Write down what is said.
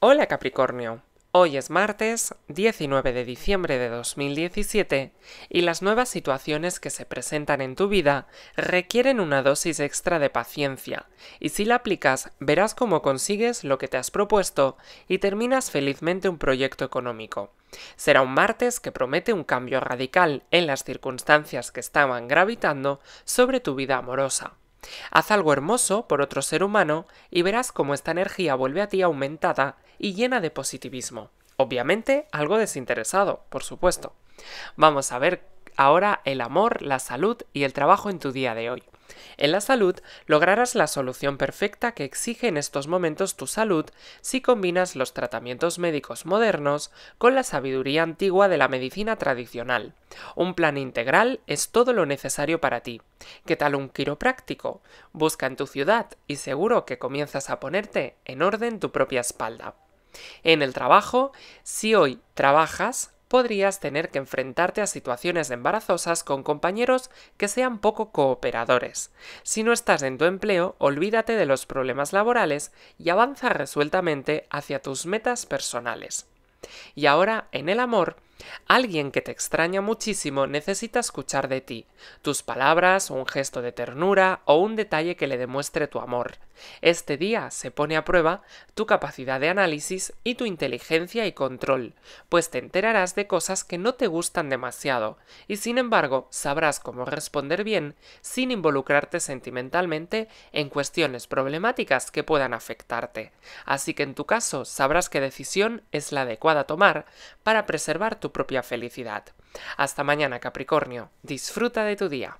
Hola Capricornio, hoy es martes 19 de diciembre de 2017 y las nuevas situaciones que se presentan en tu vida requieren una dosis extra de paciencia y si la aplicas verás cómo consigues lo que te has propuesto y terminas felizmente un proyecto económico. Será un martes que promete un cambio radical en las circunstancias que estaban gravitando sobre tu vida amorosa. Haz algo hermoso por otro ser humano y verás cómo esta energía vuelve a ti aumentada y llena de positivismo. Obviamente, algo desinteresado, por supuesto. Vamos a ver ahora el amor, la salud y el trabajo en tu día de hoy. En la salud, lograrás la solución perfecta que exige en estos momentos tu salud si combinas los tratamientos médicos modernos con la sabiduría antigua de la medicina tradicional. Un plan integral es todo lo necesario para ti. ¿Qué tal un quiropráctico? Busca en tu ciudad y seguro que comienzas a ponerte en orden tu propia espalda. En el trabajo, si hoy trabajas, podrías tener que enfrentarte a situaciones embarazosas con compañeros que sean poco cooperadores. Si no estás en tu empleo, olvídate de los problemas laborales y avanza resueltamente hacia tus metas personales. Y ahora, en el amor, Alguien que te extraña muchísimo necesita escuchar de ti, tus palabras, un gesto de ternura o un detalle que le demuestre tu amor. Este día se pone a prueba tu capacidad de análisis y tu inteligencia y control, pues te enterarás de cosas que no te gustan demasiado, y sin embargo sabrás cómo responder bien sin involucrarte sentimentalmente en cuestiones problemáticas que puedan afectarte. Así que en tu caso sabrás qué decisión es la adecuada tomar para preservar tu propia felicidad. Hasta mañana, Capricornio. Disfruta de tu día.